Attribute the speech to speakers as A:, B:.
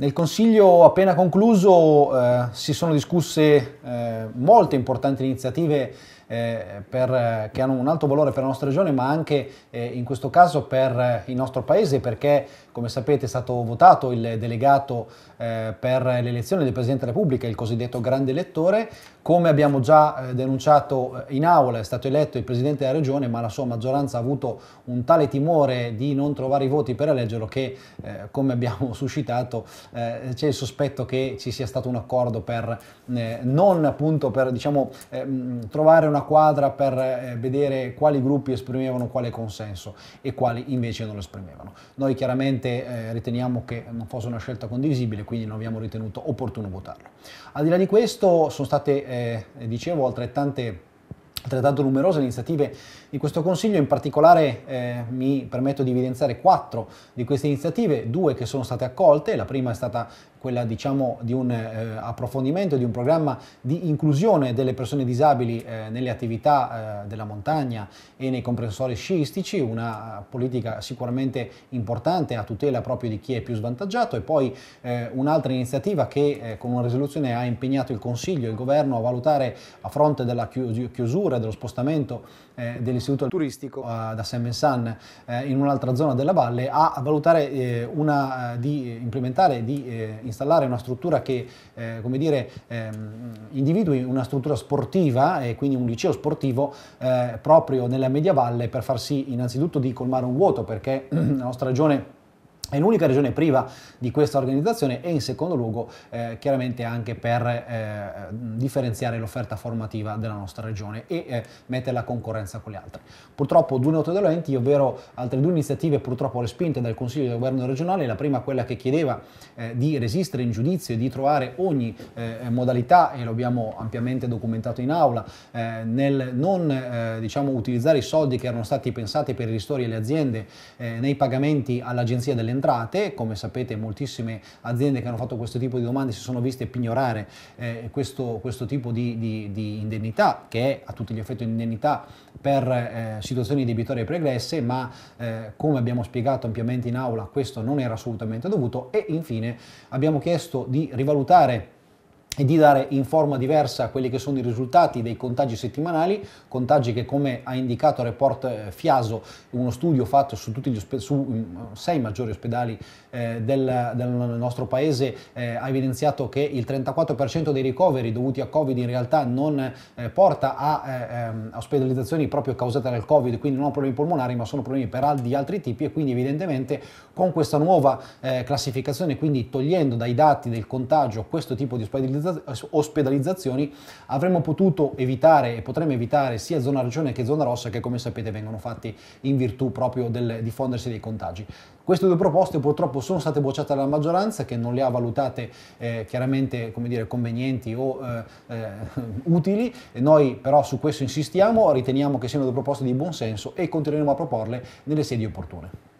A: Nel Consiglio appena concluso eh, si sono discusse eh, molte importanti iniziative eh, per, eh, che hanno un alto valore per la nostra regione, ma anche eh, in questo caso per eh, il nostro paese, perché come sapete è stato votato il delegato eh, per l'elezione del Presidente della Repubblica, il cosiddetto grande elettore. Come abbiamo già eh, denunciato in aula, è stato eletto il Presidente della Regione, ma la sua maggioranza ha avuto un tale timore di non trovare i voti per eleggerlo che, come abbiamo suscitato, c'è il sospetto che ci sia stato un accordo per non appunto per diciamo, ehm, trovare una una quadra per eh, vedere quali gruppi esprimevano quale consenso e quali invece non lo esprimevano. Noi chiaramente eh, riteniamo che non fosse una scelta condivisibile, quindi non abbiamo ritenuto opportuno votarlo. Al di là di questo sono state, eh, dicevo, altrettante altrettanto numerose iniziative di questo Consiglio, in particolare eh, mi permetto di evidenziare quattro di queste iniziative, due che sono state accolte, la prima è stata quella diciamo di un eh, approfondimento, di un programma di inclusione delle persone disabili eh, nelle attività eh, della montagna e nei comprensori sciistici, una eh, politica sicuramente importante a tutela proprio di chi è più svantaggiato e poi eh, un'altra iniziativa che eh, con una risoluzione ha impegnato il Consiglio e il Governo a valutare a fronte della chiusura, dello spostamento dell'istituto turistico da Semmensan in un'altra zona della valle, a valutare una, di implementare, di installare una struttura che eh, come dire, ehm, individui una struttura sportiva e quindi un liceo sportivo eh, proprio nella media valle per far sì innanzitutto di colmare un vuoto perché la nostra regione è l'unica regione priva di questa organizzazione e in secondo luogo eh, chiaramente anche per eh, differenziare l'offerta formativa della nostra regione e eh, metterla a concorrenza con le altre. Purtroppo due note dolenti, ovvero altre due iniziative purtroppo respinte dal Consiglio di Governo regionale, la prima quella che chiedeva eh, di resistere in giudizio e di trovare ogni eh, modalità, e lo abbiamo ampiamente documentato in aula, eh, nel non diciamo, utilizzare i soldi che erano stati pensati per i ristori alle aziende nei pagamenti all'Agenzia delle entrate, come sapete moltissime aziende che hanno fatto questo tipo di domande si sono viste pignorare eh, questo, questo, tipo di, di, di, indennità, che è a tutti gli effetti un'indennità per eh, situazioni debitorie pregresse, ma eh, come abbiamo spiegato ampiamente in aula questo non era assolutamente dovuto e infine abbiamo chiesto di rivalutare e di dare in forma diversa quelli che sono i risultati dei contagi settimanali, contagi che come ha indicato il report eh, Fiaso, uno studio fatto su, su mm, sei maggiori ospedali eh, del, del, nostro paese, eh, ha evidenziato che il 34% dei ricoveri dovuti a Covid in realtà non eh, porta a eh, ehm, ospedalizzazioni proprio causate dal Covid, quindi non problemi polmonari ma sono problemi per, di altri tipi e quindi evidentemente con questa nuova eh, classificazione, quindi togliendo dai dati del contagio questo tipo di ospedalizzazione, ospedalizzazioni, avremmo potuto evitare e potremmo evitare sia zona arancione che zona rossa che come sapete vengono fatti in virtù proprio del diffondersi dei contagi. Queste due proposte purtroppo sono state bocciate dalla maggioranza che non le ha valutate eh, chiaramente dire, convenienti o eh, eh, utili, e noi però su questo insistiamo, riteniamo che siano due proposte di buon senso e continueremo a proporle nelle sedi opportune.